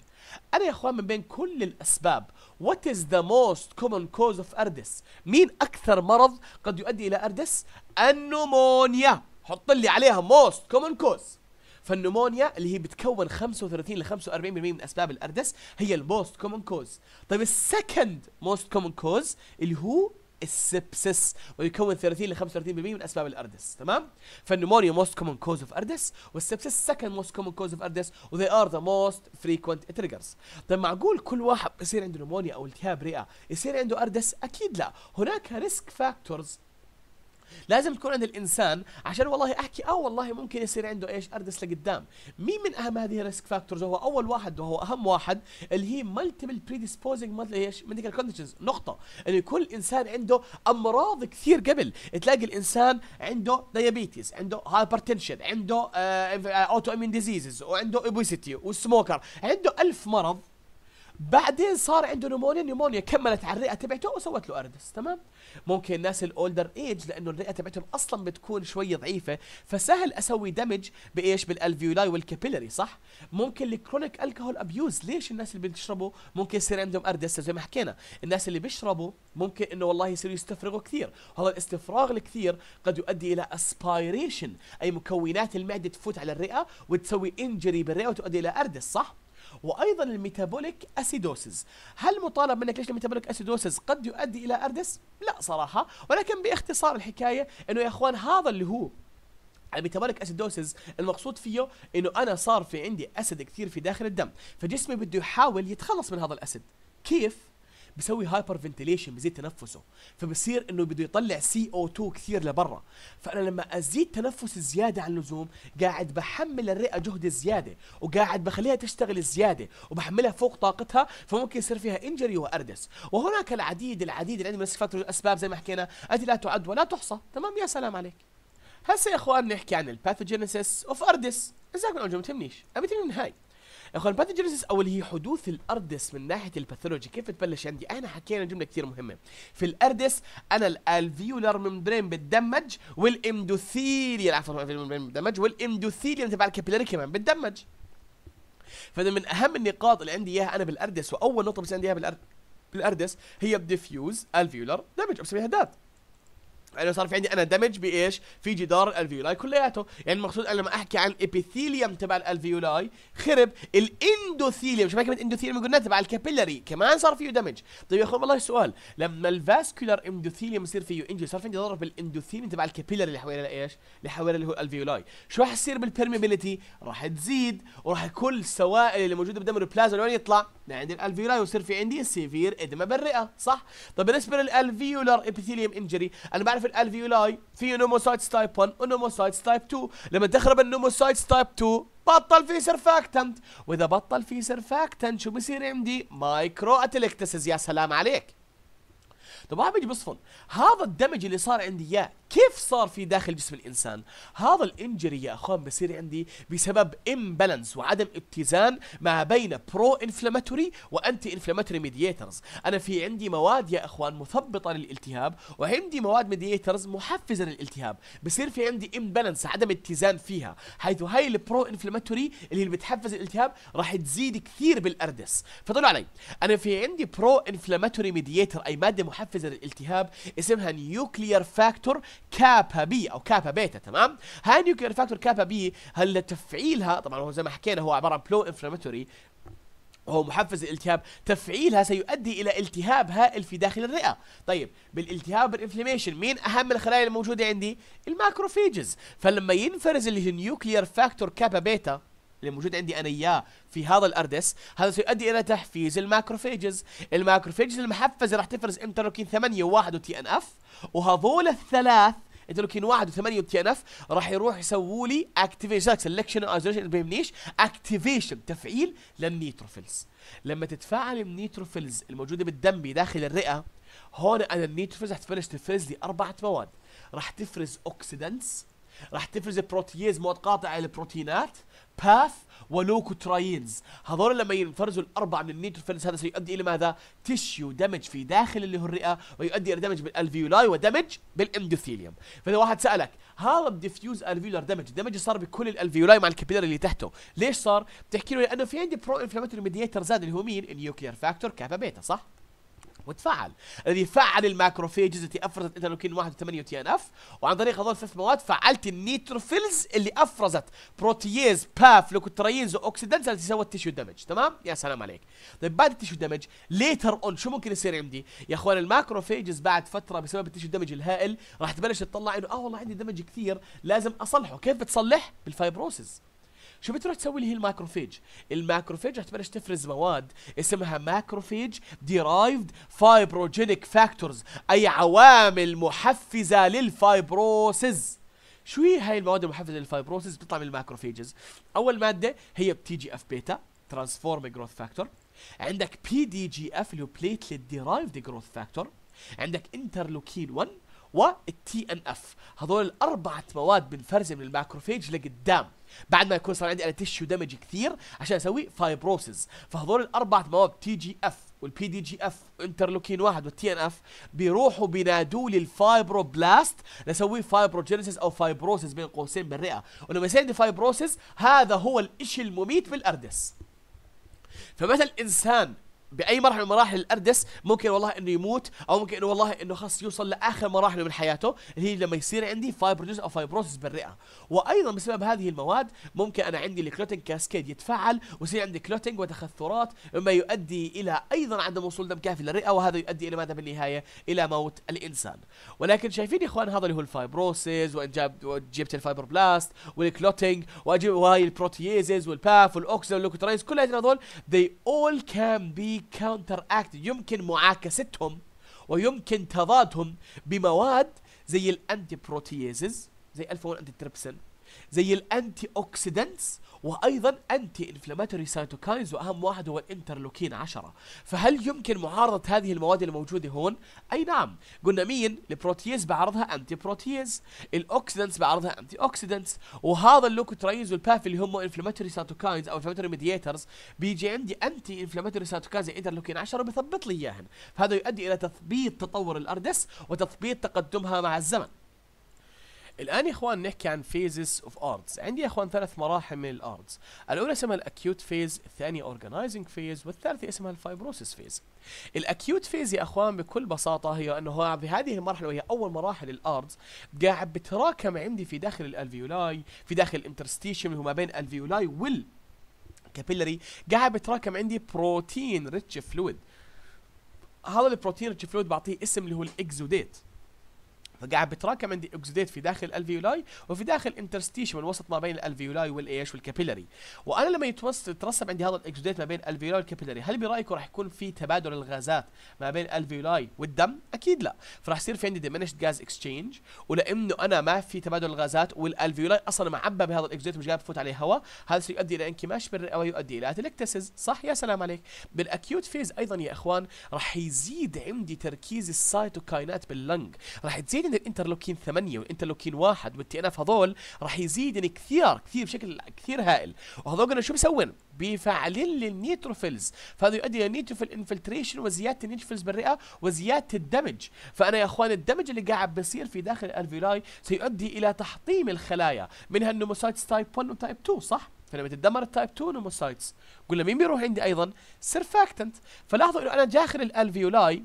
انا يا اخوان من بين كل الاسباب what is the most common cause of اردس مين اكثر مرض قد يؤدي الى اردس النمونيا حط لي عليها most common cause فالنمونيا اللي هي بتكون 35 ل 45% من اسباب الاردس هي الموست كومن كوز طيب السكند موست كومن كوز اللي هو السبسس ويكون 30 ل 35% من اسباب الاردس تمام فالنمونيا موست كومن كوز اوف اردس والسبسس سكند موست كومن كوز اوف اردس وذي ار ذا موست frequent triggers طيب معقول كل واحد يصير عنده نمونيا او التهاب رئه يصير عنده اردس اكيد لا هناك ريسك فاكتورز لازم تكون عند الانسان عشان والله احكي اه والله ممكن يصير عنده ايش اردس لقدام مين من اهم هذه الريسك فاكتورز وهو اول واحد وهو اهم واحد اللي هي مالتيبل بريديسبوزنج ايش ميديكال كونديشنز نقطه انه يكون الانسان عنده امراض كثير قبل تلاقي الانسان عنده دايابيتيز عنده هايبرتنشن عنده اوتو امين ديزيزز وعنده اوبيسيتي والسموكر عنده ألف مرض بعدين صار عنده نمونيا نمونيا كملت على الرئه تبعته وسوت له اردس تمام ممكن الناس الاولدر ايج لانه الرئه تبعتهم اصلا بتكون شوي ضعيفه فسهل اسوي دمج بايش بالالفيولاي والكابيلاري صح ممكن الكرونيك الكهول ابيوز ليش الناس اللي بتشربوا ممكن يصير عندهم اردس زي ما حكينا الناس اللي بيشربوا ممكن انه والله يصيروا يستفرغوا كثير هذا الاستفراغ الكثير قد يؤدي الى اسبايريشن اي مكونات المعده تفوت على الرئه وتسوي انجري بالرئه وتؤدي الى اردس صح وايضا الميتابوليك اسيدوسز هل مطالب منك ليش الميتابوليك اسيدوسز قد يؤدي الى اردس لا صراحه ولكن باختصار الحكايه انه يا اخوان هذا اللي هو الميتابوليك اسيدوسز المقصود فيه انه انا صار في عندي اسيد كثير في داخل الدم فجسمي بده يحاول يتخلص من هذا الاسيد كيف بيسوي هايبر فنتيليشن بيزيد تنفسه فبصير انه بده يطلع سي او 2 كثير لبرا فانا لما ازيد تنفس زياده عن اللزوم قاعد بحمل الرئه جهد زياده وقاعد بخليها تشتغل زياده وبحملها فوق طاقتها فممكن يصير فيها انجري واردس وهناك العديد العديد عندي من الصفات والاسباب زي ما حكينا هذه لا تعد ولا تحصى تمام يا سلام عليك هسه يا اخوان نحكي عن الباثوجينيسيس اوف اردس ازيكم ما تهمنيش ابي من هاي اخوان باثوجينيسيس او اللي هي حدوث الاردس من ناحيه الباثولوجي كيف تبلش عندي احنا حكينا جمله كثير مهمه في الاردس انا الالفيولار ممبرين بتدمج والاندوثيليا عفوا ممبرين بتدمج والاندوثيليا تبع الكابيلاري كمان بتدمج فده من اهم النقاط اللي عندي اياها انا بالاردس واول نقطه بس عندي اياها بالاردس هي بديفيوز الفيولار دمج بسميها دات يعني صار في عندي انا دمج بايش؟ في جدار الالفيولاي كلياته، يعني المقصود انا لما احكي عن الابيثيليوم تبع الالفيولاي خرب، الاندوثيليوم شو كلمه اندوثيليوم قلنا تبع الكابيلاري كمان صار فيه دمج، طيب يا اخوان والله السؤال لما الفاسكولار اندوثيليوم يصير فيه انجري صار في عندي ضرر بالاندوثيليوم تبع الكابيلاري اللي حواليه ايش؟ اللي حواليه اللي هو الالفيولاي، شو راح يصير بالبيرميبيليتي؟ راح تزيد وراح كل السوائل اللي موجوده بدم البلازما وين يطلع؟ لعند الالفيولاي ويصير في عندي سيفير ادمه بالرئه، صح؟ طيب بالنسبه للالفيولار ابيثيليوم انجري، انا بعرف في الالفيولاي في نوموسايتس تايب 1 ونوموسايتس تايب 2 لما تخرب النوموسايتس تايب 2 بطل في سرفاكتنت واذا بطل في سرفاكتنت شو بصير عندي مايكرو اتلكتسز يا سلام عليك طب ما بيجي بصفن هذا الدمج اللي صار عندي اياه كيف صار في داخل جسم الانسان هذا الانجري يا اخوان بيصير عندي بسبب امبالانس وعدم اتزان ما بين برو انفلاماتوري وانتي انفلاماتوري ميدييترز انا في عندي مواد يا اخوان مثبطه للالتهاب وعندي مواد ميدييترز محفزه للالتهاب بصير في عندي امبالانس عدم اتزان فيها حيث هاي البرو انفلاماتوري اللي بتحفز الالتهاب راح تزيد كثير بالاردس فطلعوا علي انا في عندي برو انفلاماتوري ميدييتر اي ماده محفزه محفز الالتهاب اسمها نيوكليير فاكتور كابا بي او كابا بيتا تمام هاي نيوكليير فاكتور كابا بي هل تفعيلها طبعا هو زي ما حكينا هو عباره عن بلو انفلاماتوري هو محفز الالتهاب تفعيلها سيؤدي الى التهاب هائل في داخل الرئه طيب بالالتهاب بالانفلاميشن مين اهم الخلايا الموجوده عندي الماكروفيجز فلما ينفرز النيوكليير فاكتور كابا بيتا اللي موجود عندي انا اياه في هذا الاردس هذا سيؤدي الى تحفيز الماكروفيجز الماكروفيجز المحفزه راح تفرز انتروكين 8 و1 وتي ان اف وهذول الثلاث انترلوكين 1 و8 وتي ان اف راح يروح يسووا لي اكتيفيشن سلكشن ايزوليشن ما اكتيفيشن تفعيل للنيتروفيلز لما تتفاعل النيتروفيلز الموجوده بالدم بداخل الرئه هون انا النيتروفيلز راح تبلش تفرز لي اربعه مواد راح تفرز اوكسيدنتس راح تفرز بروتييز مواد قاطعه للبروتينات باث ولوكوتراينز هذول لما ينفرزوا الاربعه من النيتروفيلز هذا سيؤدي الى ماذا؟ تشيو دمج في داخل اللي هو الرئه ويؤدي الى دمج بالالفيولاي ودمج بالاندوثيليوم فاذا واحد سالك هذا بديفيوز الفيولار دمج الدمج صار بكل الالفيولاي مع الكبيلر اللي تحته ليش صار؟ بتحكي له لانه في عندي برو انفلاماتوري ميديتر زاد اللي هو مين؟ النيوكلير فاكتور كابا بيتا صح؟ وتفعل الذي فعل الماكروفيجز التي افرزت انترلوكين 1 و8 وتي ان اف وعن طريق هذول الثلاث مواد فعلت النيتروفيلز اللي افرزت بروتييز باف لوكوترينز اوكسيدنز التي سوت تيشو دامج تمام يا سلام عليك طيب بعد التيشو دامج ليتر اون شو ممكن يصير عندي يا اخوان الماكروفيجز بعد فتره بسبب التيشو دامج الهائل راح تبلش تطلع انه اه والله عندي دمج كثير لازم اصلحه كيف بتصلح بالفايبروسيس شو بتروح تسوي اللي هي الماكروفيج الماكروفيج رح تبلش تفرز مواد اسمها ماكروفيج ديرايفد فايبروجينيك فاكتورز اي عوامل محفزه للفايبروسز شو هي هاي المواد المحفزه للفايبروسز بتطلع من الماكروفيجز اول ماده هي جي اف بيتا ترانسفورم جروث فاكتور عندك بي دي جي اف اللي هو بليتلت ديرايفد جروث فاكتور عندك انترلوكين 1 والتي ان اف هذول الاربعه مواد بنفرزها من الماكروفيج لقدام بعد ما يكون صار عندي انا تشيو دمج كثير عشان اسوي فايبروسز فهذول الاربعه مواد تي جي اف والبي دي جي اف انترلوكين واحد والتي ان اف بيروحوا بينادوا لي الفايبروبلاست لاسوي فايبروجينيسيس او فايبروسيس بين قوسين بالرئه ولما يصير عندي فايبروسيس هذا هو الاشي المميت بالاردس فمثلا الانسان باي مرحله من مراحل الاردس ممكن والله انه يموت او ممكن انه والله انه خلص يوصل لاخر مراحله من حياته اللي هي لما يصير عندي فايبروس او فايبروسس بالرئه وايضا بسبب هذه المواد ممكن انا عندي الكلوتينج كاسكيد يتفعل ويصير عندي كلوتينج وتخثرات مما يؤدي الى ايضا عدم وصول دم كافي للرئه وهذا يؤدي الى ماذا بالنهايه الى موت الانسان ولكن شايفين يا اخوان هذا اللي هو الفايبروسس وان جبت الفايبروبلاست والكلوتينج واجيب وهاي البروتييزز والباف والاوكسيد واللوكوترايز كل هذول they all can be كاونتر اكت يمكن معاكستهم ويمكن تضادهم بمواد زي الانتي بروتيزز زي الفا 1 انتي تريبسن زي الانتي اوكسيدنتس وايضا انتي انفلاماتوري سايتوكاينز واهم واحد هو الانترلوكين 10 فهل يمكن معارضه هذه المواد الموجوده هون اي نعم قلنا مين البروتيز بعرضها انتي بروتيز الاوكسيدنتس بعرضها انتي اوكسيدنتس وهذا اللوكوترايز والباف اللي هم انفلاماتوري سايتوكاينز او انفلاماتوري ميدياترز بيجي عندي انتي انفلاماتوري سايتوكاينز انترلوكين 10 بثبط لي اياهن فهذا يؤدي الى تثبيط تطور الاردس وتثبيط تقدمها مع الزمن الآن يا إخوان نحكي عن فيزز اوف ارتس عندي يا إخوان ثلاث مراحل من الارتس الأولى اسمها الأكيوت فيز الثانية اورجانيزنج فيز والثالثة اسمها الفايبروسيس فيز الأكيوت فيز يا إخوان بكل بساطة هي أنه هذه المرحلة وهي أول مراحل الارتس قاعد بتراكم عندي في داخل الألفيولاي في داخل الانترستيشن اللي هو ما بين الألفيولاي وال كابيلاري قاعد بتراكم عندي بروتين ريتش فلويد هذا البروتين ريتش فلويد بعطيه اسم اللي هو الاكزوديت قاعد بتراكم عندي اكسوديت في داخل الالفيولاي وفي داخل انترستيشن الوسط ما بين الالفيولاي والايش والكابيلاري وانا لما يترسب عندي هذا الاكسديت ما بين الالفيولاي والكابيلاري هل برايكم راح يكون في تبادل الغازات ما بين الالفيولاي والدم اكيد لا فراح يصير في عندي ديمينشد جاز اكسشينج ولانه انا ما في تبادل الغازات والالفيولاي اصلا معبى بهذا الاكسديت مش قاعد بفوت عليه هواء هذا سيؤدي الى انكماش بالرئه ويؤدي الى اتلكتسز صح يا سلام عليك بالاكيوت فيز ايضا يا اخوان راح يزيد عندي تركيز السايتوكاينات باللنج راح تزيد من الانترلوكين ثمانية والانترلوكين واحد والتي ان اف هذول راح يزيدن كثير كثير بشكل كثير هائل وهذول شو بيسوون؟ لي النيتروفيلز فهذا يؤدي الى نيتروفيل انفلتريشن وزياده النيتروفيلز بالرئه وزياده الدمج فانا يا اخوان الدمج اللي قاعد بيصير في داخل الالفيولاي سيؤدي الى تحطيم الخلايا منها النوموسايتس تايب 1 وتايب 2 صح؟ فلما تتدمر التايب 2 نوموسايتس قلنا مين بيروح عندي ايضا؟ سيرفاكتنت فلاحظوا انه انا داخل الالفيولاي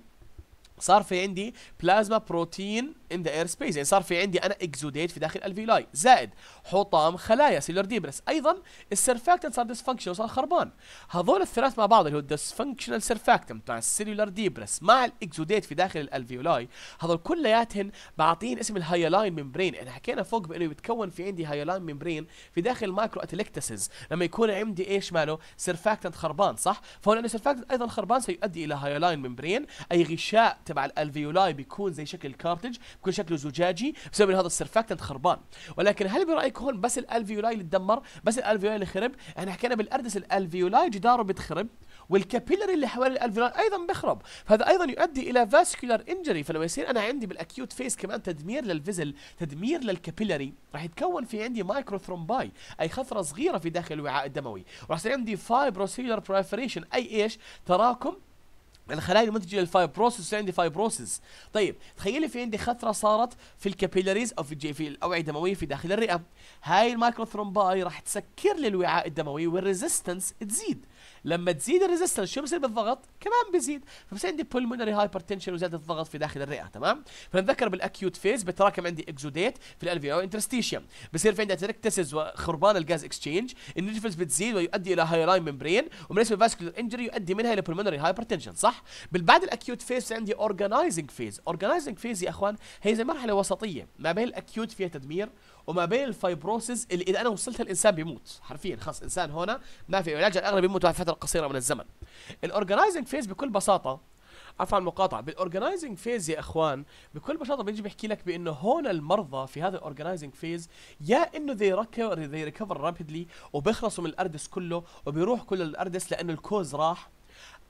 صار في عندي بلازما بروتين ان ذا اير سبيس يعني صار في عندي انا اكزوديت في داخل الفيلاي زائد حطام خلايا سيلر ديبرس ايضا السرفاكتن صار ديسفانكشن وصار خربان هذول الثلاث مع بعض اللي هو الديسفانكشنال سرفاكتن مع السيلولار ديبرس مع الاكزوديت في داخل الالفيولاي هذول كلياتهن بعطين اسم الهايلاين ممبرين احنا حكينا فوق بانه يتكون في عندي هايلاين ممبرين في داخل المايكرو اتلكتسز لما يكون عندي ايش ماله سرفاكتن خربان صح فهون السيرفاكتنت ايضا خربان سيؤدي الى هايلاين ممبرين اي غشاء تبع الالفيولاي بيكون زي شكل كارتج بيكون شكله زجاجي بسبب هذا السرفاكتنت خربان ولكن هل برايك هون بس الالفيولاي اللي تدمر بس الالفيولاي اللي خرب احنا حكينا بالاردس الالفيولاي جداره بتخرب والكابيلري اللي حوالي الالفيولاي ايضا بخرب فهذا ايضا يؤدي الى فاسكولار انجري فلما يصير انا عندي بالاكيوت فيس كمان تدمير للفيزل تدمير للكابيلري راح يتكون في عندي مايكرو ثرومباي اي خثره صغيره في داخل الوعاء الدموي وراح يصير عندي فايبروسيلر بريفريشن اي ايش تراكم الخلايا يعني المنتجه للفايبروسس عندي فايبروسس طيب تخيلي في عندي خثره صارت في الكابيلاريز او في في الاوعيه الدمويه في داخل الرئه هاي المايكروثرومباي راح تسكر لي الوعاء الدموي والريزيستنس تزيد لما تزيد الريزستنس شو بصير بالضغط كمان بزيد فبصير عندي بولمونري هايبرتنشن وزياده الضغط في داخل الرئه تمام فنتذكر بالاكيوت فيز بتراكم عندي اكزوديت في او انترستيشيوم بصير في عندي اتركتسز وخربان الغاز اكسشينج النيفلز بتزيد ويؤدي الى لاين ممبرين وبالنسبه اسم انجري يؤدي منها الى بولمونري هايبرتنشن صح بالبعد الاكيوت فيز عندي اورجنايزنج فيز اورجنايزنج فيز يا اخوان هي زي مرحله وسطيه ما بين الاكيوت فيها تدمير وما بين الفايبروسيس اللي اذا انا وصلتها الانسان بيموت حرفيا خلاص انسان هنا ما في علاج الاغلب بيموت بعد فتره قصيره من الزمن الاورجنايزنج فيز بكل بساطه عفوا المقاطعه بالاورجنايزنج فيز يا اخوان بكل بساطه بيجي بيحكي لك بانه هون المرضى في هذا الاورجنايزنج فيز يا انه ذي ريكفر ذي ريكفر رابيدلي وبيخلصوا من الاردس كله وبيروح كل الاردس لانه الكوز راح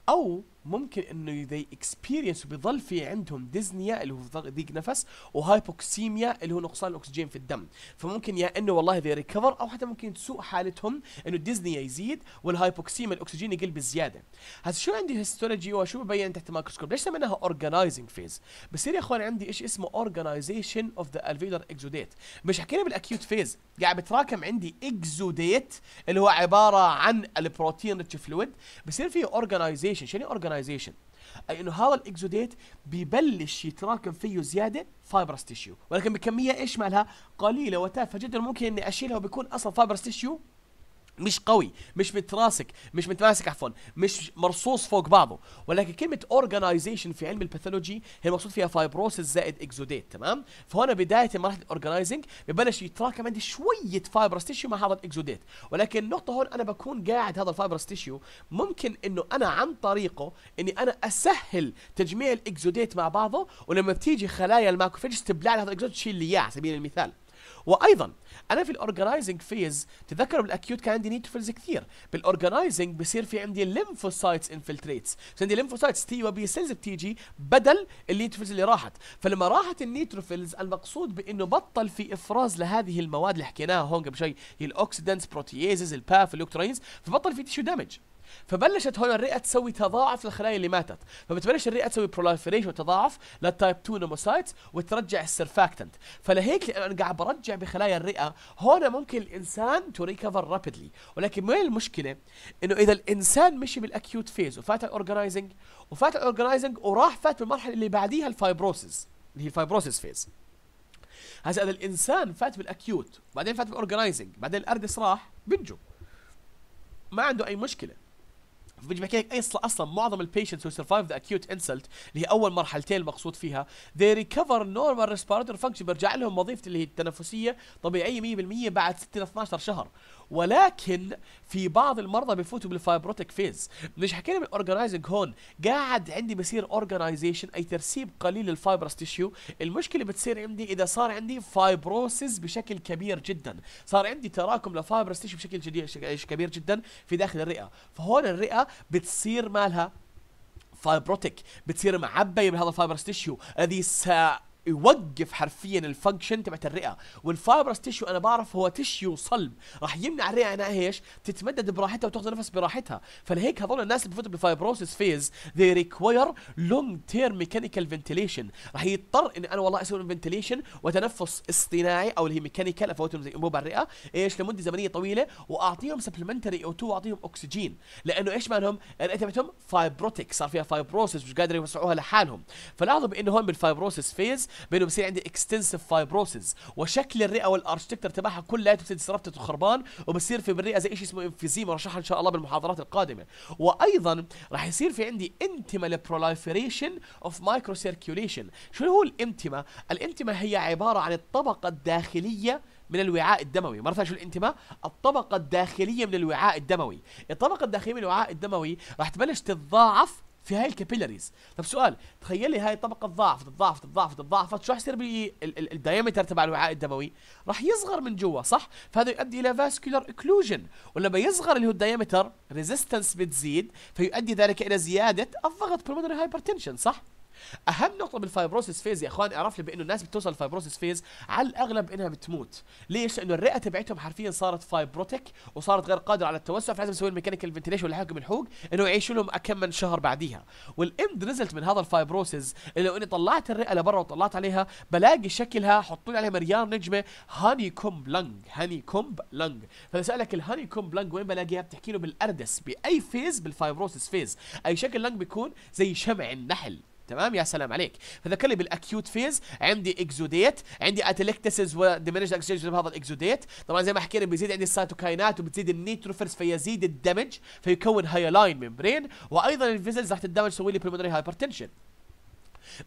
او ممكن انه ذي اكسبيرينس وبيظل في عندهم ديزنيا اللي هو ضيق نفس وهايبوكسيميا اللي هو نقصان الاكسجين في الدم فممكن يا انه والله ذي ريكفر او حتى ممكن تسوء حالتهم انه ديزنيا يزيد والهايبوكسيميا الاكسجين يقل بزياده هسه شو عندي هيستولوجي وشو ببين تحت الميكروسكوب ليش سميناها اورجنايزنج فيز بصير يا اخوان عندي ايش اسمه اورجنايزيشن اوف ذا الفيدر اكزوديت مش حكينا بالاكيوت فيز قاعد بتراكم عندي اكزوديت اللي هو عباره عن البروتين ريتش فلويد بصير في اورجنايزيشن شنو اورجنايزيشن الاكسودايزيشن اي انه هذا الاكزوديت ببلش يتراكم فيه زياده فايبرس تيشيو ولكن بكميه ايش مالها قليله وتافهه جدا ممكن اني اشيلها وبكون اصلا فايبرس تيشيو مش قوي مش متراسك مش متماسك عفوا مش مرصوص فوق بعضه ولكن كلمه اورجنايزيشن في علم الباثولوجي هي المقصود فيها فايبروسيس زائد اكزوديت تمام فهنا بدايه مرحله الاورجنايزنج ببلش يتراكم عندي شويه فايبرس تيشيو مع هذا الاكزوديت ولكن النقطه هون انا بكون قاعد هذا الفايبرس تيشيو ممكن انه انا عن طريقه اني انا اسهل تجميع الاكزوديت مع بعضه ولما بتيجي خلايا الماكروفاجز تبلع هذا الاكزوديت تشيل لي اياه على سبيل المثال وايضا انا في الاورجنايزنج فيز تذكروا بالاكيوت كان عندي نيتروفيلز كثير بالاورجنايزنج بصير في عندي الليمفوسايتس انفلتريتس عندي الليمفوسايتس تي وبي سيلز بتيجي بدل النيتروفيلز اللي راحت فلما راحت النيتروفيلز المقصود بانه بطل في افراز لهذه المواد اللي حكيناها هون قبل شوي هي الاوكسيدنتس بروتييزز الباف الكترينز فبطل في تيشو دامج فبلشت هون الرئه تسوي تضاعف للخلايا اللي ماتت فبتبلش الرئه تسوي بروليفريشن وتضاعف للتايب 2 نوموسايتس وترجع السرفاكتنت فلهيك لان انا قاعد برجع بخلايا الرئه هون ممكن الانسان تو ريكفر رابيدلي ولكن وين المشكله انه اذا الانسان مشي بالاكيوت فيز وفات الاورجنايزنج وفات الاورجنايزنج وراح فات بالمرحله اللي بعديها الفايبروسيس اللي هي الفايبروسيس فيز هسا اذا الانسان فات بالاكيوت وبعدين فات بالاورجنايزنج بعدين الاردس راح بنجو ما عنده اي مشكله فبيجي بحكي لك اصلا اصلا معظم البيشنتس who survive the acute insult اللي هي اول مرحلتين المقصود فيها they recover normal respiratory function برجع لهم وظيفتي اللي هي التنفسيه طبيعيه 100% بعد 6 ل 12 شهر ولكن في بعض المرضى بيفوتوا بالفايبروتيك فيز مش حكينا من اورجنايزنج هون قاعد عندي بصير اورجنايزيشن اي ترسيب قليل للفايبرس تيشيو المشكله بتصير عندي اذا صار عندي فايبروسيس بشكل كبير جدا صار عندي تراكم لفايبرس تيشيو بشكل كبير جدا في داخل الرئه فهون الرئه بتصير مالها فايبروتيك بتصير معبيه بهذا الفايبرس تيشيو هذه يوقف حرفيا الفانكشن تبعت الرئه والفايبرس تشيو انا بعرف هو تشيو صلب راح يمنع الرئه انها ايش تتمدد براحتها وتاخذ نفس براحتها فلهيك هذول الناس اللي بفوتوا بفايبروسيس فيز ذي ريكوير لونج تيرم ميكانيكال فنتيليشن راح يضطر ان انا والله اسوي فنتليشن وتنفس اصطناعي او اللي هي ميكانيكال افوتهم زي انبوب الرئه ايش لمده زمنيه طويله واعطيهم سبلمنتري او 2 واعطيهم اكسجين لانه ايش مالهم الرئه تبعتهم فايبروتيك صار فيها فايبروسيس مش قادرين يوسعوها لحالهم فلاحظوا بانه هون بالفايبروسيس فيز بانه بصير عندي اكستنسيف فايبروسيس وشكل الرئه والارشتكتر تبعها كلها بتصير ديسربتد وخربان وبصير في بالرئه زي شيء اسمه انفيزيما رشحها ان شاء الله بالمحاضرات القادمه وايضا راح يصير في عندي انتما بروليفريشن اوف مايكرو سيركيوليشن شو هو الانتما الانتما هي عباره عن الطبقه الداخليه من الوعاء الدموي مرة شو الانتماء الطبقة الداخلية من الوعاء الدموي الطبقة الداخلية من الوعاء الدموي راح تبلش تتضاعف في هاي الكابيلاريز طب سؤال تخيلي هاي الطبقه تضاعفت تضاعفت تضاعفت تضاعفت شو راح يصير بالدايمتر تبع الوعاء الدموي راح يصغر من جوا صح فهذا يؤدي الى فاسكولار اكلوجن ولما يصغر اللي هو الدايمتر ريزيستنس بتزيد فيؤدي ذلك الى زياده الضغط بالمونري هايبرتنشن صح اهم نقطه بالفايبروسيس فيز يا اخوان اعرف لي بانه الناس بتوصل الفايبروسيس فيز على الاغلب انها بتموت ليش لانه الرئه تبعتهم حرفيا صارت فايبروتيك وصارت غير قادره على التوسع فلازم يسوي الميكانيكال فنتيليشن لحقهم الحوق انه يعيشوا لهم كم من شهر بعديها والامد نزلت من هذا الفايبروسيس لو اني طلعت الرئه لبرا وطلعت عليها بلاقي شكلها حطوا لي عليها مليار نجمه هاني كومب لانج هاني كومب لانج فبسالك الهاني كومب لانج وين بلاقيها بتحكي له بالاردس باي فيز بالفايبروسيس فيز اي شكل لانج بيكون زي شمع النحل تمام يا سلام عليك لي بالاكيوت فيز عندي اكزوديت عندي اتلكتسز ودمنج اكسجين بهذا الاكزوديت طبعا زي ما حكينا بيزيد عندي السيتوكاينات وبتزيد النيتروفيرس فيزيد الدمج فيكون هايلاين ميمبرين وايضا الفيزلز راح تدمج تسوي لي بريمونري هايبرتنشن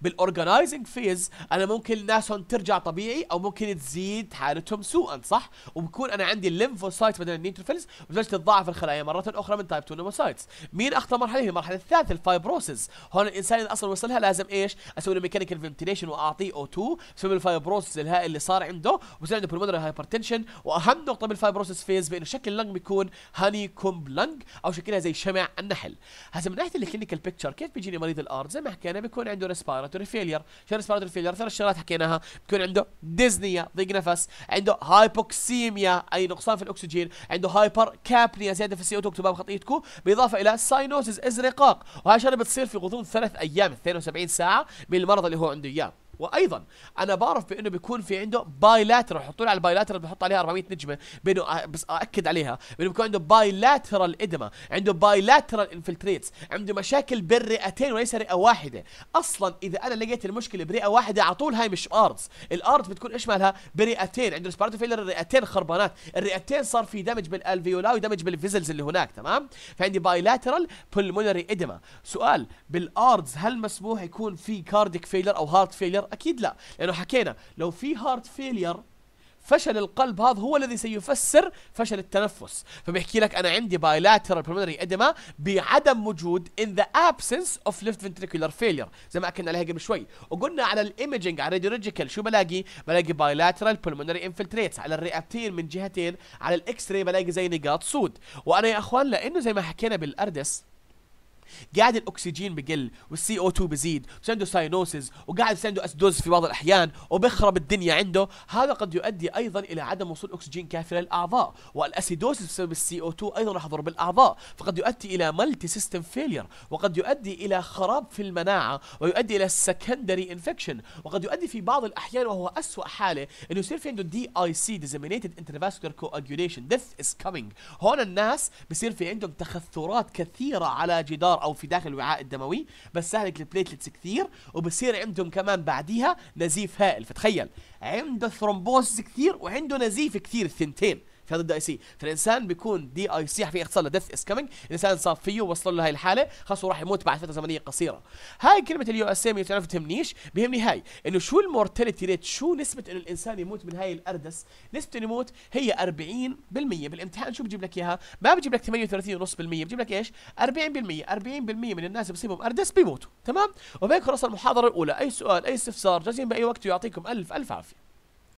بالاورجنايزنج فيز انا ممكن الناس هون ترجع طبيعي او ممكن تزيد حالتهم سوءا صح وبكون انا عندي الليمفوسايت بدل النيتروفيلز وبالتالي تتضاعف الخلايا مره اخرى من تايب 2 نوموسايتس مين اخطر مرحله هي المرحله الثالثه الفايبروسز. هون الانسان اللي اصلا وصلها لازم ايش اسوي له ميكانيكال فنتيليشن واعطيه او 2 بسبب الفايبروسز الهائل اللي صار عنده وبصير عنده بلمونري هايبرتنشن واهم نقطه بالفايبروسز فيز بانه شكل اللنج بيكون هاني كومب لنج او شكلها زي شمع النحل هسه من ناحيه الكلينيكال بيكتشر كيف بيجيني مريض الارض زي ما حكينا بيكون عنده ريسبيراتوري فيلير شو ريسبيراتوري فيلير ثلاث شغلات حكيناها بكون عنده ديزنيا ضيق نفس عنده هايبوكسيميا اي نقصان في الاكسجين عنده هايبر كابنيا زياده في السي او 2 اكتمال خطيتكم بالاضافه الى ساينوسز ازرقاق وهي شغله بتصير في غضون ثلاث ايام 72 ساعه من المرض اللي هو عنده اياه وايضا انا بعرف بانه بيكون في عنده لاترال حطوا لي على لاترال بحط عليها 400 نجمه بانه آه، بس اكد عليها بانه بيكون عنده بايلاترال ادما عنده بايلاترال انفلتريتس عنده مشاكل بالرئتين وليس رئه واحده اصلا اذا انا لقيت المشكله برئه واحده على طول هاي مش ارض الارض بتكون ايش مالها برئتين عنده سبارتو فيلر الرئتين خربانات الرئتين صار في دمج بالالفيولا ودمج بالفيزلز اللي هناك تمام فعندي بايلاترال بولمونري ادما سؤال بالاردز هل مسموح يكون في كارديك فيلر او هارت فيلر اكيد لا لانه حكينا لو في هارت فيلير فشل القلب هذا هو الذي سيفسر فشل التنفس فبيحكي لك انا عندي bilateral pulmonary edema بعدم وجود in the absence of left ventricular failure زي ما اكلنا عليها قبل شوي وقلنا على الايمجنج على الراديولوجيكال شو بلاقي بلاقي bilateral pulmonary infiltrates على الرئتين من جهتين على الاكس راي بلاقي زي نقاط سود وانا يا اخوان لانه زي ما حكينا بالاردس قاعد الاكسجين بقل والسي او 2 بزيد وعنده ساينوسز وقاعد عنده اسدوز في بعض الاحيان وبخرب الدنيا عنده هذا قد يؤدي ايضا الى عدم وصول اكسجين كافي للاعضاء والاسيدوسس بسبب السي او 2 ايضا راح تضرب الاعضاء فقد يؤدي الى ملتي سيستم فيلير وقد يؤدي الى خراب في المناعه ويؤدي الى سكندري انفكشن وقد يؤدي في بعض الاحيان وهو اسوء حاله انه يصير في عنده دي اي سي ديزمينيتد انترفاسكولار كواجوليشن ديث از كامينج هون الناس بصير في عندهم تخثرات كثيره على جدار الدمار او في داخل الوعاء الدموي بستهلك البليتلتس كثير وبصير عندهم كمان بعديها نزيف هائل فتخيل عنده ثرومبوسس كثير وعنده نزيف كثير الثنتين في هذا الدي اي سي فالانسان بيكون دي اي سي في اختصار لديث از كامينج الانسان صار فيه وصل له هاي الحاله خلاص راح يموت بعد فتره زمنيه قصيره هاي كلمه اليو اس ام إيه ما تهمنيش بيهمني هاي انه شو المورتاليتي ريت شو نسبه انه الانسان يموت من هاي الاردس نسبه انه يموت هي 40% بالامتحان شو بجيب لك اياها ما بجيب لك 38.5% بجيب لك ايش 40% 40% من الناس بصيبهم اردس بيموتوا تمام وبهيك خلص المحاضره الاولى اي سؤال اي استفسار جاهزين باي وقت ويعطيكم الف الف عافيه